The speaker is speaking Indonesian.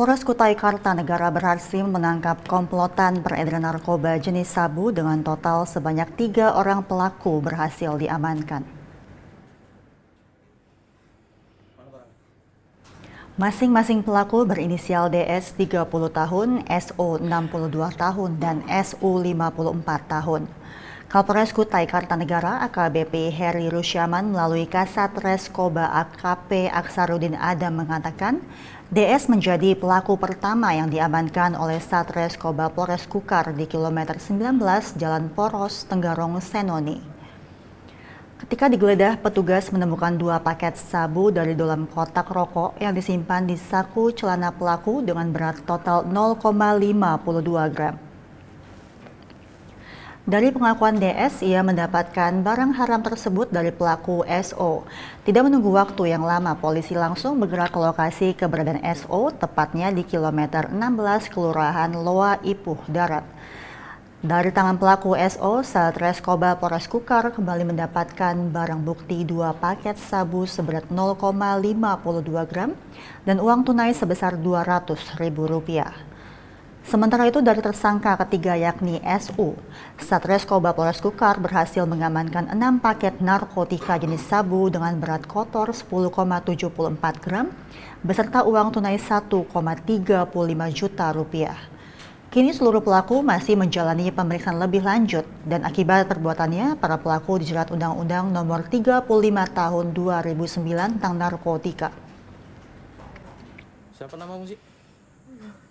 Polres Kutai Kartanegara berhasil menangkap komplotan beredar narkoba jenis sabu dengan total sebanyak tiga orang pelaku berhasil diamankan. Masing-masing pelaku berinisial DS 30 tahun, SO 62 tahun, dan SU 54 tahun. Kapolres Kutai Kartanegara AKBP Heri Rusyaman melalui Kasat Reskoba AKP Aksarudin Adam mengatakan, DS menjadi pelaku pertama yang diamankan oleh Satreskoba Polres Kukar di kilometer 19 Jalan Poros, Tenggarong, Senoni. Ketika digeledah, petugas menemukan dua paket sabu dari dalam kotak rokok yang disimpan di saku celana pelaku dengan berat total 0,52 gram. Dari pengakuan DS, ia mendapatkan barang haram tersebut dari pelaku SO. Tidak menunggu waktu yang lama, polisi langsung bergerak ke lokasi keberadaan SO, tepatnya di kilometer 16 Kelurahan Loa Ipuh Darat. Dari tangan pelaku SO, Satres Koba Polres Kukar kembali mendapatkan barang bukti dua paket sabu seberat 0,52 gram dan uang tunai sebesar 200 ribu rupiah. Sementara itu dari tersangka ketiga yakni SU, Satreskoba Polres Kukar berhasil mengamankan 6 paket narkotika jenis sabu dengan berat kotor 10,74 gram beserta uang tunai 1,35 juta rupiah. Kini seluruh pelaku masih menjalani pemeriksaan lebih lanjut dan akibat perbuatannya para pelaku dijerat Undang-Undang Nomor 35 Tahun 2009 tentang narkotika. Siapa namamu sih?